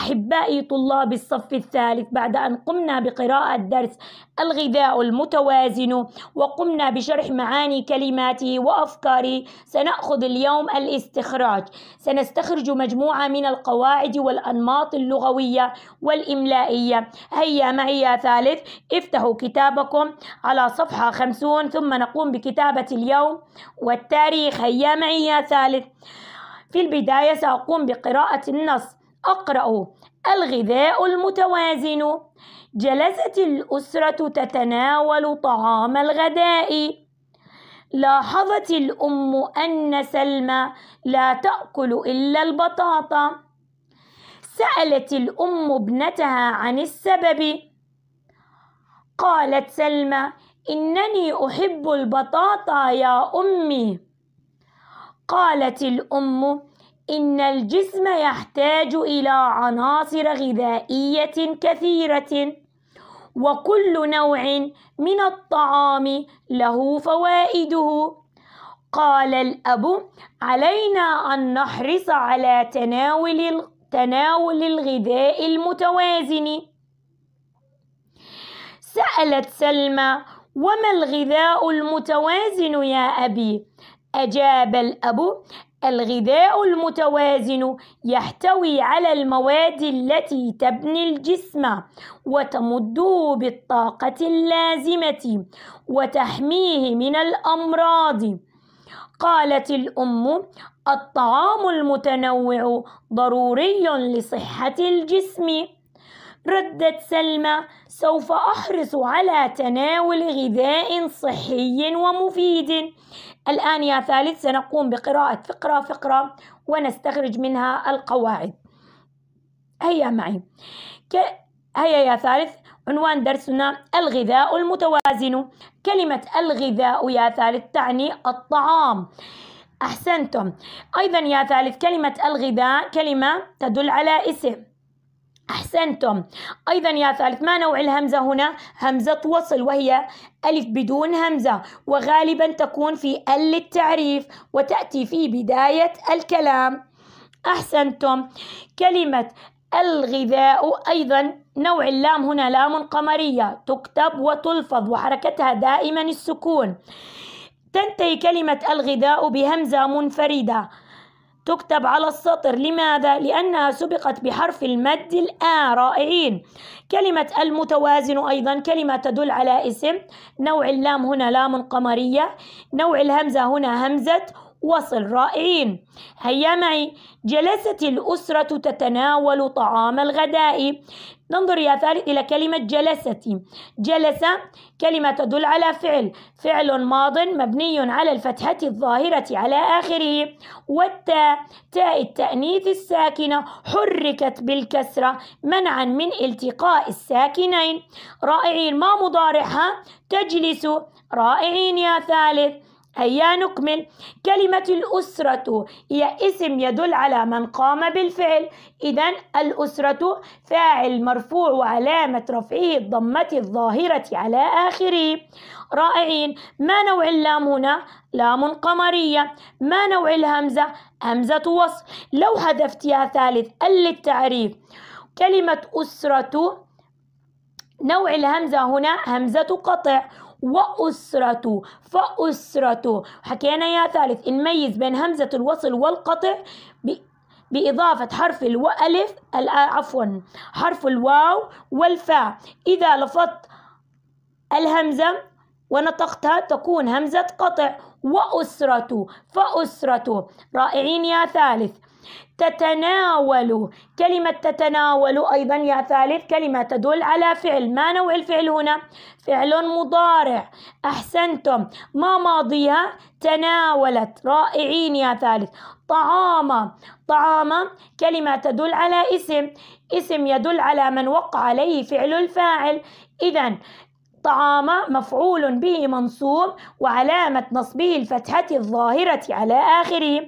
أحبائي طلاب الصف الثالث بعد أن قمنا بقراءة درس الغذاء المتوازن وقمنا بشرح معاني كلماته وأفكاره سنأخذ اليوم الاستخراج سنستخرج مجموعة من القواعد والأنماط اللغوية والإملائية هيا معي يا ثالث افتحوا كتابكم على صفحة خمسون ثم نقوم بكتابة اليوم والتاريخ هيا معي يا ثالث في البداية سأقوم بقراءة النص أقرأ الغذاء المتوازن جلست الأسرة تتناول طعام الغداء لاحظت الأم أن سلمى لا تأكل إلا البطاطا سألت الأم ابنتها عن السبب قالت سلمى إنني أحب البطاطا يا أمي قالت الأم إن الجسم يحتاج إلى عناصر غذائية كثيرة وكل نوع من الطعام له فوائده قال الأب علينا أن نحرص على تناول تناول الغذاء المتوازن سألت سلمى وما الغذاء المتوازن يا أبي؟ أجاب الأب الغذاء المتوازن يحتوي على المواد التي تبني الجسم وتمده بالطاقة اللازمة وتحميه من الأمراض قالت الأم الطعام المتنوع ضروري لصحة الجسم ردت سلمى سوف أحرص على تناول غذاء صحي ومفيد الآن يا ثالث سنقوم بقراءة فقرة فقرة ونستخرج منها القواعد هيا معي ك... هيا يا ثالث عنوان درسنا الغذاء المتوازن كلمة الغذاء يا ثالث تعني الطعام أحسنتم أيضا يا ثالث كلمة الغذاء كلمة تدل على اسم أحسنتم أيضا يا ثالث ما نوع الهمزة هنا همزة وصل وهي ألف بدون همزة وغالبا تكون في ال التعريف وتأتي في بداية الكلام أحسنتم كلمة الغذاء أيضا نوع اللام هنا لام قمرية تكتب وتلفظ وحركتها دائما السكون تنتهي كلمة الغذاء بهمزة منفردة تكتب على السطر لماذا؟ لأنها سبقت بحرف المد الآ رائعين كلمة المتوازن أيضا كلمة تدل على اسم نوع اللام هنا لام قمرية نوع الهمزة هنا همزة وصل رائعين هيا معي جلست الأسرة تتناول طعام الغداء ننظر يا ثالث إلى كلمة جلست جلس كلمة تدل على فعل فعل ماض مبني على الفتحة الظاهرة على آخره والتاء تاء التأنيث الساكنة حركت بالكسرة منعا من التقاء الساكنين رائعين ما مضارعها تجلس رائعين يا ثالث هيا نكمل كلمة الأسرة هي اسم يدل على من قام بالفعل إذا الأسرة فاعل مرفوع وعلامة رفعه الضمة الظاهرة على آخره رائعين ما نوع اللام هنا؟ لام قمرية ما نوع الهمزة؟ همزة وصل لو حذفت يا ثالث ال للتعريف كلمة أسرة نوع الهمزة هنا همزة قطع وأسرته فأسرته حكينا يا ثالث نميز بين همزة الوصل والقطع بإضافة حرف الوألف عفوا حرف الواو والفاء إذا لفظت الهمزة ونطقتها تكون همزة قطع وأسرته فأسرته رائعين يا ثالث تتناول كلمة تتناول أيضا يا ثالث كلمة تدل على فعل ما نوع الفعل هنا فعل مضارع أحسنتم ما ماضيها تناولت رائعين يا ثالث طعام طعام كلمة تدل على اسم اسم يدل على من وقع عليه فعل الفاعل إذا طعام مفعول به منصوب وعلامة نصبه الفتحة الظاهرة على آخره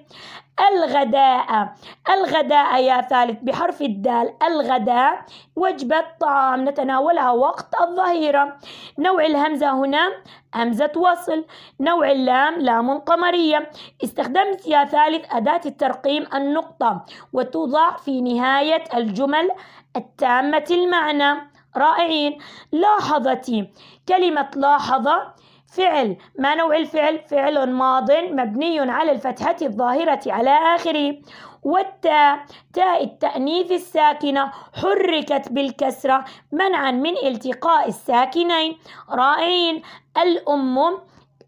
الغداء الغداء يا ثالث بحرف الدال الغداء وجبة طعام نتناولها وقت الظهيرة نوع الهمزة هنا همزة وصل نوع اللام لام قمرية استخدمت يا ثالث أداة الترقيم النقطة وتوضع في نهاية الجمل التامة المعنى رائعين لاحظتي كلمة لاحظ فعل ما نوع الفعل؟ فعل ماض مبني على الفتحة الظاهرة على آخره والتاء تاء التأنيث الساكنة حركت بالكسرة منعا من التقاء الساكنين رائعين الأم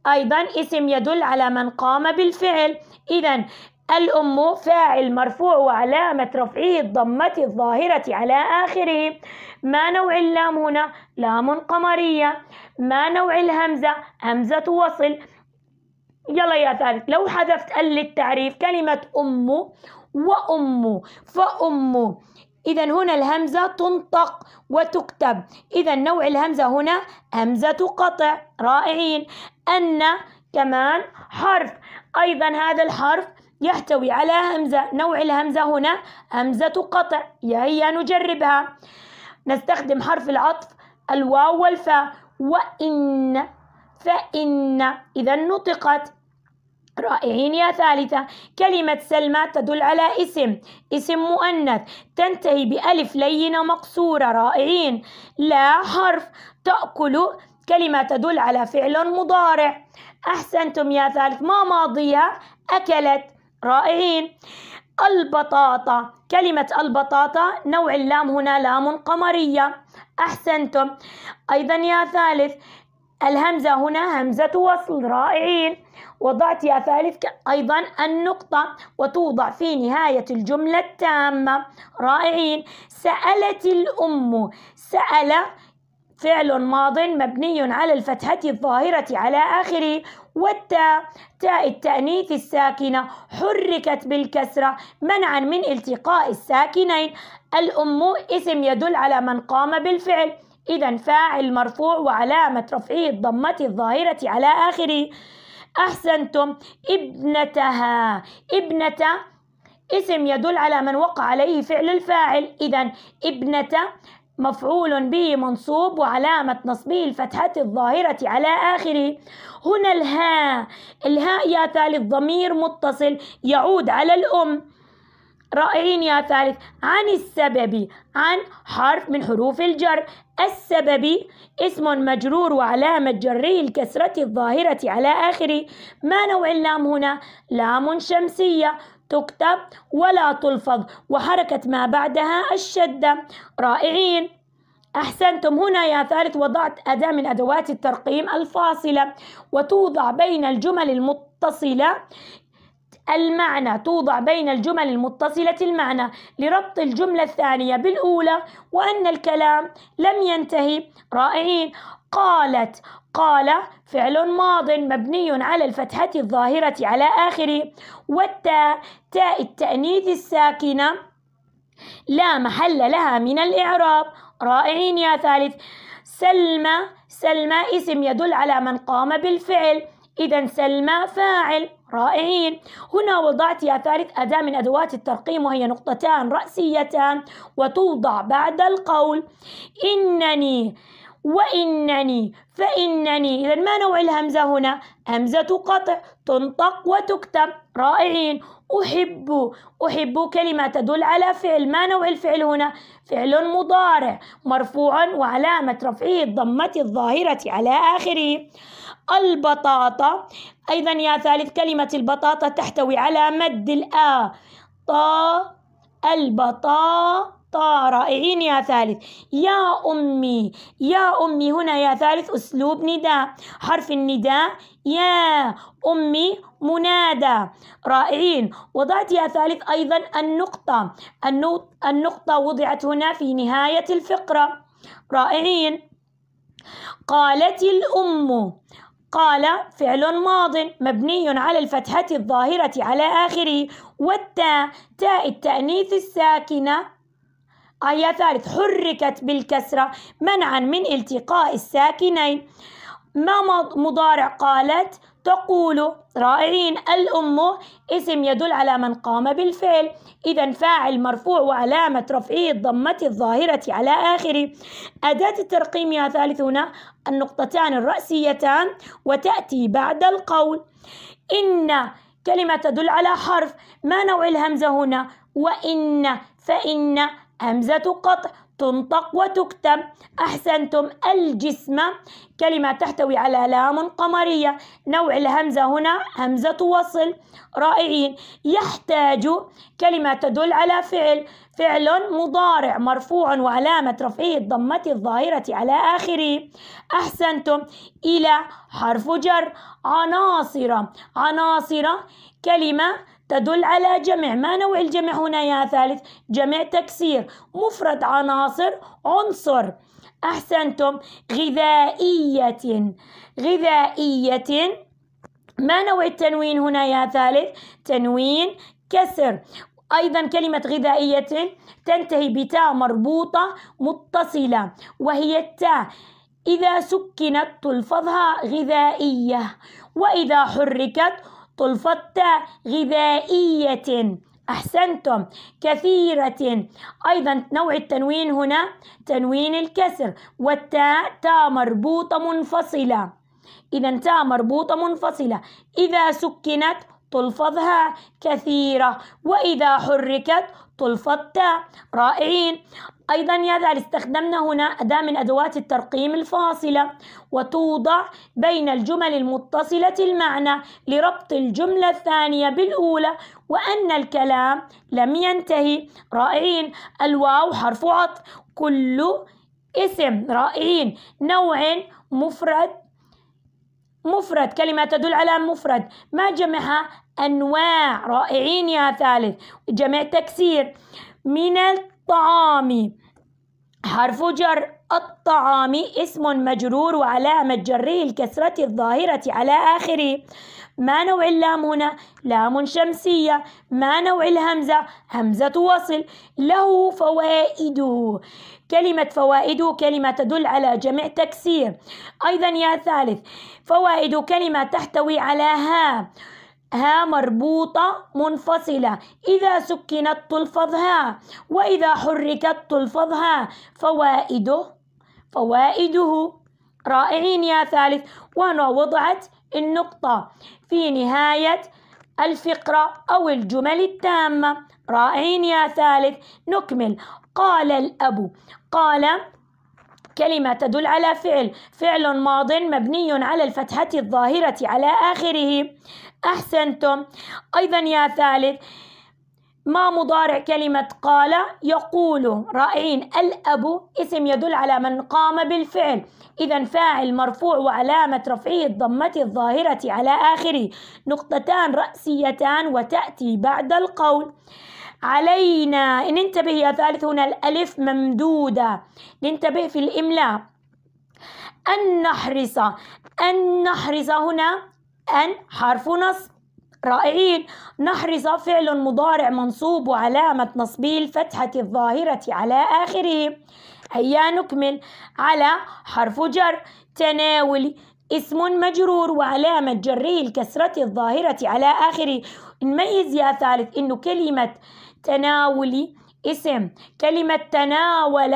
أيضا اسم يدل على من قام بالفعل إذا الأم فاعل مرفوع وعلامة رفعه الضمة الظاهرة على آخره ما نوع اللام هنا؟ لام قمرية ما نوع الهمزة؟ همزة وصل يلا يا ثالث لو حذفت ال للتعريف كلمة أم وأم فأم إذا هنا الهمزة تنطق وتكتب إذا نوع الهمزة هنا همزة قطع رائعين أن كمان حرف أيضا هذا الحرف يحتوي على همزة نوع الهمزة هنا همزة قطع هيا نجربها نستخدم حرف العطف الواو والفاء وإن فإن إذا نطقت رائعين يا ثالثة كلمة سلمى تدل على اسم اسم مؤنث تنتهي بألف لينة مقصورة رائعين لا حرف تأكل كلمة تدل على فعل مضارع أحسنتم يا ثالث ما ماضيها أكلت رائعين البطاطا كلمة البطاطا نوع اللام هنا لام قمرية أحسنتم أيضا يا ثالث الهمزة هنا همزة وصل رائعين وضعت يا ثالث أيضا النقطة وتوضع في نهاية الجملة التامة رائعين سألت الأم سأل فعل ماض مبني على الفتحة الظاهرة على آخره والتاء تاء التأنيث الساكنة حركت بالكسرة منعا من التقاء الساكنين الأم اسم يدل على من قام بالفعل إذا فاعل مرفوع وعلامة رفعه الضمة الظاهرة على آخره أحسنتم ابنتها ابنة اسم يدل على من وقع عليه فعل الفاعل إذا ابنة مفعول به منصوب وعلامة نصبه الفتحة الظاهرة على آخره هنا الهاء الهاء يا ثالث ضمير متصل يعود على الأم رائعين يا ثالث عن السبب عن حرف من حروف الجر السبب اسم مجرور وعلامة جره الكسرة الظاهرة على آخره ما نوع اللام هنا؟ لام شمسية تكتب ولا تلفظ وحركة ما بعدها الشدة رائعين أحسنتم هنا يا ثالث وضعت أداة من أدوات الترقيم الفاصلة وتوضع بين الجمل المتصلة المعنى توضع بين الجمل المتصلة المعنى لربط الجملة الثانية بالأولى وأن الكلام لم ينتهي رائعين قالت قال فعل ماض مبني على الفتحة الظاهرة على آخره والتاء تاء التأنيث الساكنة لا محل لها من الإعراب رائعين يا ثالث سلمى سلمى اسم يدل على من قام بالفعل إذا سلمى فاعل رائعين هنا وضعت يا ثالث أداة من أدوات الترقيم وهي نقطتان رأسيتان وتوضع بعد القول إنني وإنني فإنني إذا ما نوع الهمزة هنا همزة قطع تنطق وتكتب رائعين أحب أحب كلمة تدل على فعل ما نوع الفعل هنا فعل مضارع مرفوع وعلامة رفعه الضمة الظاهرة على آخره البطاطا أيضا يا ثالث كلمة البطاطا تحتوي على مد الآ طا البطاطا طارئين يا ثالث يا أمي يا أمي هنا يا ثالث أسلوب نداء حرف النداء يا أمي منادى رائعين وضعت يا ثالث أيضا النقطة النقطة وضعت هنا في نهاية الفقرة رائعين قالت الأم قال فعل ماض مبني على الفتحة الظاهرة على آخره والتاء تاء التأنيث الساكنة آية ثالث حركت بالكسرة منعا من التقاء الساكنين ما مضارع قالت تقول رائعين الأم اسم يدل على من قام بالفعل إذا فاعل مرفوع وعلامة رفعه الضمة الظاهرة على آخره أداة الترقيم يا ثالث هنا النقطتان الرأسيتان وتأتي بعد القول إن كلمة تدل على حرف ما نوع الهمزة هنا وإن فإن همزة قطع تنطق وتكتب أحسنتم الجسم كلمة تحتوي على لام قمرية نوع الهمزة هنا همزة وصل رائعين يحتاج كلمة تدل على فعل فعل مضارع مرفوع وعلامة رفعه الضمة الظاهرة على آخره أحسنتم إلى حرف جر عناصر عناصر كلمة تدل على جمع ما نوع الجمع هنا يا ثالث جمع تكسير مفرد عناصر عنصر أحسنتم غذائية غذائية ما نوع التنوين هنا يا ثالث تنوين كسر أيضا كلمة غذائية تنتهي بتاء مربوطة متصلة وهي التاء إذا سكنت تلفظها غذائية وإذا حركت صلفة غذائية أحسنتم كثيرة أيضا نوع التنوين هنا تنوين الكسر والتاء تاء مربوطة منفصلة إذا تاء مربوطة منفصلة إذا سكنت تلفظها كثيرة وإذا حركت تلفظ تاء رائعين أيضا يا ذال استخدمنا هنا أداة من أدوات الترقيم الفاصلة وتوضع بين الجمل المتصلة المعنى لربط الجملة الثانية بالأولى وأن الكلام لم ينتهي رائعين الواو حرف عطف كل اسم رائعين نوع مفرد مفرد كلمة تدل على مفرد ما جمعها أنواع رائعين يا ثالث جمع تكسير من الطعام حرف جر الطعام اسم مجرور وعلامة جره الكسرة الظاهرة على آخره ما نوع اللام هنا؟ لام شمسية ما نوع الهمزة؟ همزة وصل له فوائده كلمة فوائده كلمة تدل على جمع تكسير أيضا يا ثالث فوائد كلمة تحتوي على ها ها مربوطة منفصلة إذا سكنت تلفظ ها وإذا حركت تلفظ ها فوائده فوائده رائعين يا ثالث وأنا وضعت النقطة في نهاية الفقرة أو الجمل التامة رائعين يا ثالث نكمل قال الأب قال كلمة تدل على فعل فعل ماض مبني على الفتحة الظاهرة على آخره أحسنتم أيضا يا ثالث ما مضارع كلمة قال يقول رأين الأب اسم يدل على من قام بالفعل إذا فاعل مرفوع وعلامة رفعه الضمة الظاهرة على آخره نقطتان رأسيتان وتأتي بعد القول علينا ننتبه يا ثالث هنا الألف ممدودة ننتبه في الإملاء أن نحرص أن نحرص هنا أن حرف نصب رائعين نحرص فعل مضارع منصوب وعلامة نصبه الفتحة الظاهرة على آخره هيا نكمل على حرف جر تناول اسم مجرور وعلامة جره الكسرة الظاهرة على آخره نميز يا ثالث إنه كلمة تناولي اسم كلمة تناول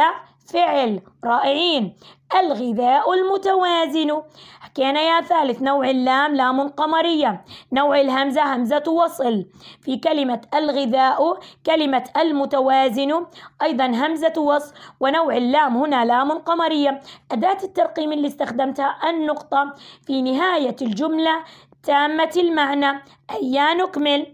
فعل رائعين الغذاء المتوازن حكينا يا ثالث نوع اللام لام قمرية نوع الهمزة همزة وصل في كلمة الغذاء كلمة المتوازن أيضا همزة وصل ونوع اللام هنا لام قمرية أداة الترقيم اللي استخدمتها النقطة في نهاية الجملة تامة المعنى أيا نكمل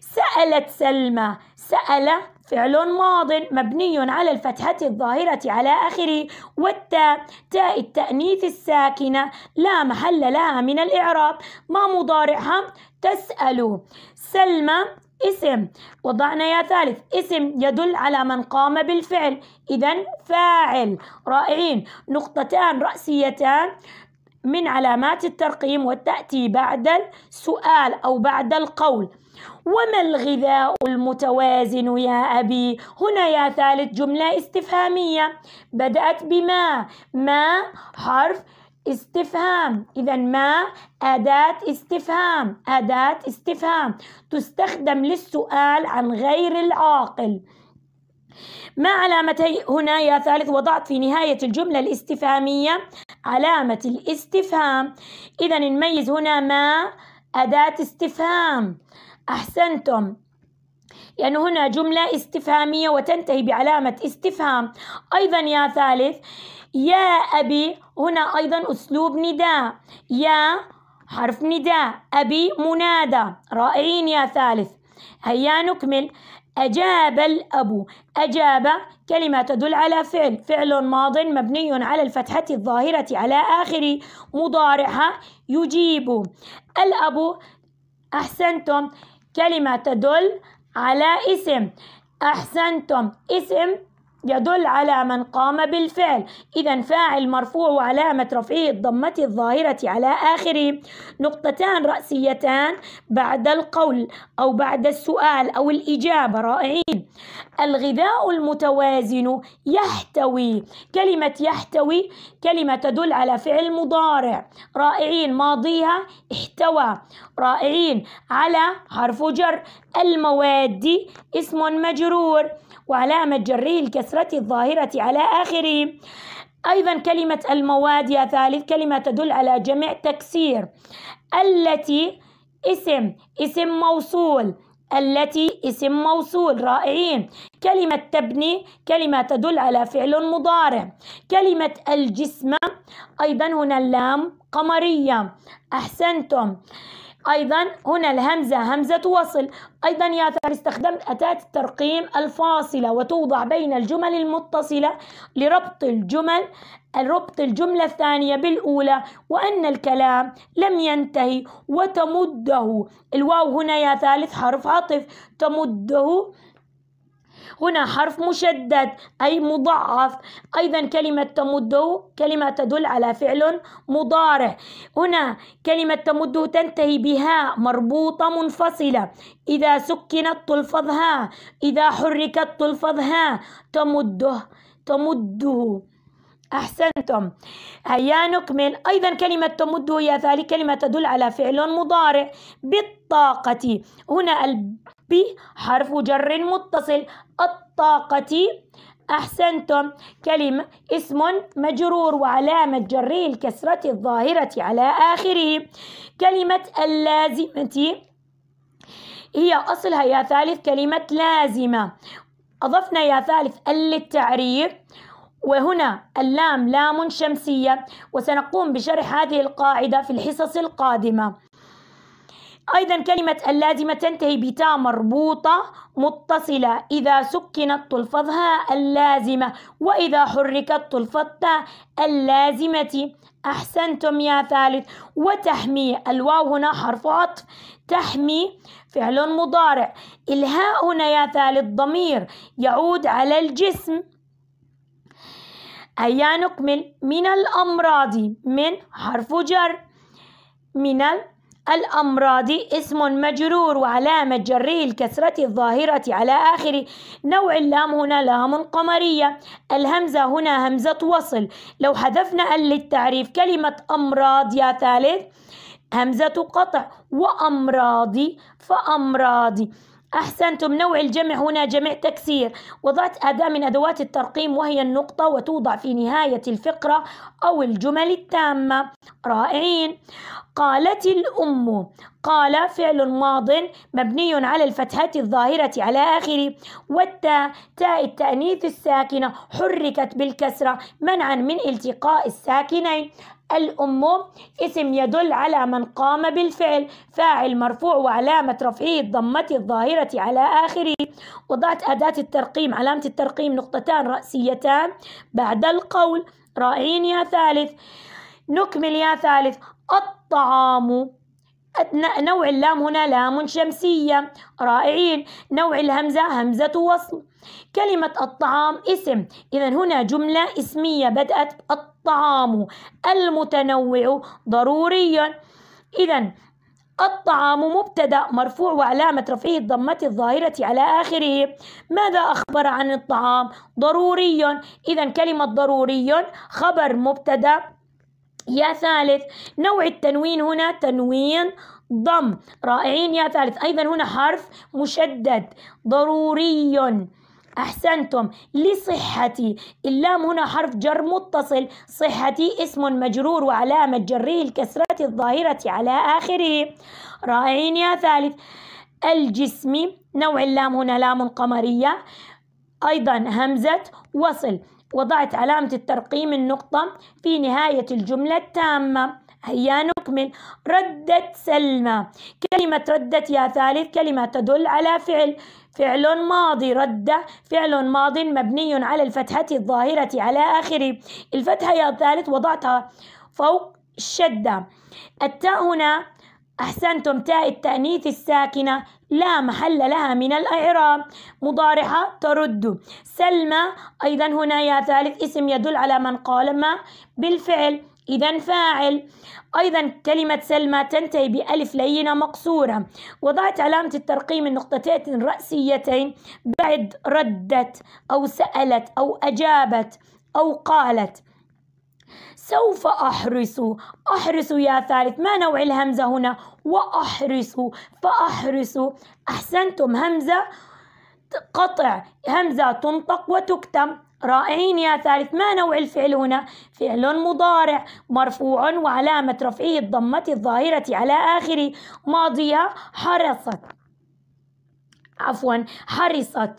سألت سلمى سأل فعل ماض مبني على الفتحة الظاهرة على آخره والتاء تاء التأنيث الساكنة لا محل لها من الإعراب ما مضارعها تسأل سلمى اسم وضعنا يا ثالث اسم يدل على من قام بالفعل إذا فاعل رائعين نقطتان رأسيتان من علامات الترقيم وتأتي بعد السؤال أو بعد القول وما الغذاء المتوازن يا أبي هنا يا ثالث جملة استفهامية بدأت بما ما حرف استفهام إذا ما أداة استفهام أداة استفهام تستخدم للسؤال عن غير العاقل ما علامتي هنا يا ثالث وضعت في نهاية الجملة الاستفهامية علامة الاستفهام إذا نميز هنا ما أداة استفهام أحسنتم لأنه يعني هنا جملة استفهامية وتنتهي بعلامة استفهام أيضا يا ثالث يا أبي هنا أيضا أسلوب نداء يا حرف نداء أبي منادى رائعين يا ثالث هيا نكمل أجاب الأب أجاب كلمة تدل على فعل فعل ماض مبني على الفتحة الظاهرة على آخر مضارعها يجيب الأب أحسنتم كلمة تدل على اسم أحسنتم اسم يدل على من قام بالفعل إذا فاعل مرفوع وعلامة رفعه الضمة الظاهرة على آخره نقطتان رأسيتان بعد القول أو بعد السؤال أو الإجابة رائعين الغذاء المتوازن يحتوي كلمة يحتوي كلمة تدل على فعل مضارع رائعين ماضيها احتوى رائعين على حرف جر المواد اسم مجرور وعلامة جره الكسر كثرة الظاهرة على آخره أيضا كلمة المواد يا ثالث كلمة تدل على جمع تكسير التي اسم اسم موصول التي اسم موصول رائعين كلمة تبني كلمة تدل على فعل مضارع كلمة الجسم أيضا هنا اللام قمرية أحسنتم أيضا هنا الهمزة همزة وصل أيضا يا ثار استخدمت أتاة الترقيم الفاصلة وتوضع بين الجمل المتصلة لربط الجمل ربط الجملة الثانية بالأولى وأن الكلام لم ينتهي وتمده الواو هنا يا ثالث حرف عطف تمده هنا حرف مشدد أي مضعف أيضا كلمة تمده كلمة تدل على فعل مضارع هنا كلمة تمده تنتهي بها مربوطة منفصلة إذا سكنت تلفظها إذا حركت تلفظها تمده تمده أحسنتم هيا نكمل أيضا كلمة تمد هي ذلك كلمة تدل على فعل مضارع بالطاقة هنا الب حرف جر متصل الطاقة أحسنتم كلمة اسم مجرور وعلامة جره الكسرة الظاهرة على آخره كلمة اللازمة هي أصلها يا ثالث كلمة لازمة أضفنا يا ثالث للتعريف وهنا اللام لام شمسية وسنقوم بشرح هذه القاعدة في الحصص القادمة أيضا كلمة اللازمة تنتهي بتاء مربوطة متصلة إذا سكنت تلفظها اللازمة وإذا حركت تلفظت اللازمة أحسنتم يا ثالث وتحمي الواو هنا حرف عطف تحمي فعل مضارع الهاء هنا يا ثالث ضمير يعود على الجسم هيا نكمل من الأمراض من حرف جر من الأمراض اسم مجرور وعلامة جره الكسرة الظاهرة على آخره نوع اللام هنا لام قمرية الهمزة هنا همزة وصل لو حذفنا ال للتعريف كلمة أمراض يا ثالث همزة قطع وأمراضي فأمراضي أحسنتم نوع الجمع هنا جمع تكسير وضعت أداة من أدوات الترقيم وهي النقطة وتوضع في نهاية الفقرة أو الجمل التامة رائعين قالت الأم قال فعل ماض مبني على الفتحة الظاهرة على آخره والتاء تاء التأنيث الساكنة حركت بالكسرة منعا من التقاء الساكنين الأم اسم يدل على من قام بالفعل فاعل مرفوع وعلامة رفعه الضمة الظاهرة على آخره وضعت أداة الترقيم علامة الترقيم نقطتان رأسيتان بعد القول رائعين يا ثالث نكمل يا ثالث الطعام نوع اللام هنا لام شمسية رائعين نوع الهمزة همزة وصل كلمة الطعام اسم إذا هنا جملة اسمية بدأت الطعام المتنوع ضروريا إذا الطعام مبتدأ مرفوع وعلامة رفعه الضمة الظاهرة على آخره ماذا أخبر عن الطعام ضروري إذا كلمة ضروري خبر مبتدأ يا ثالث نوع التنوين هنا تنوين ضم رائعين يا ثالث أيضا هنا حرف مشدد ضروري أحسنتم لصحتي اللام هنا حرف جر متصل صحتي اسم مجرور وعلامة جره الكسرة الظاهرة على آخره رائعين يا ثالث الجسم نوع اللام هنا لام قمرية أيضا همزة وصل وضعت علامة الترقيم النقطة في نهاية الجملة التامة هيا نكمل ردت سلمى كلمة ردت يا ثالث كلمة تدل على فعل فعل ماضي رد فعل ماضي مبني على الفتحة الظاهرة على آخره الفتحة يا ثالث وضعتها فوق الشدة التاء هنا أحسنتم تاء التأنيث الساكنة لا محل لها من الإعراب مضارعة ترد سلمى أيضا هنا يا ثالث اسم يدل على من قال ما بالفعل إذا فاعل أيضا كلمة سلمى تنتهي بألف لينة مقصورة وضعت علامة الترقيم النقطتين الرأسيتين بعد ردت أو سألت أو أجابت أو قالت سوف أحرس أحرس يا ثالث ما نوع الهمزة هنا وأحرس فأحرس أحسنتم همزة قطع همزة تنطق وتكتم رائعين يا ثالث ما نوع الفعل هنا فعل مضارع مرفوع وعلامة رفعه الضمة الظاهرة على آخره ماضية حرصت عفوا حرصت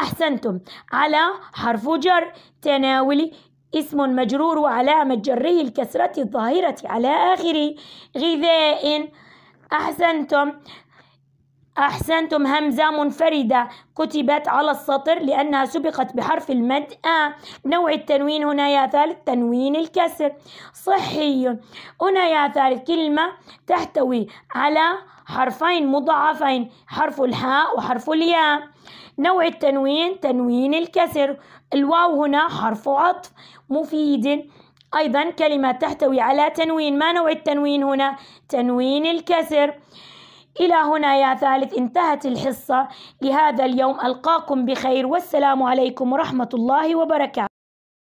أحسنتم على حرف جر تناولي اسم مجرور وعلامة جره الكسرة الظاهرة على آخره غذاء أحسنتم أحسنتم همزة منفردة كتبت على السطر لأنها سبقت بحرف المد آ نوع التنوين هنا يا ثالث تنوين الكسر صحي هنا يا ثالث كلمة تحتوي على حرفين مضاعفين حرف الحاء وحرف الياء نوع التنوين تنوين الكسر الواو هنا حرف عطف مفيد أيضا كلمة تحتوي على تنوين ما نوع التنوين هنا تنوين الكسر إلى هنا يا ثالث انتهت الحصة لهذا اليوم ألقاكم بخير والسلام عليكم ورحمة الله وبركاته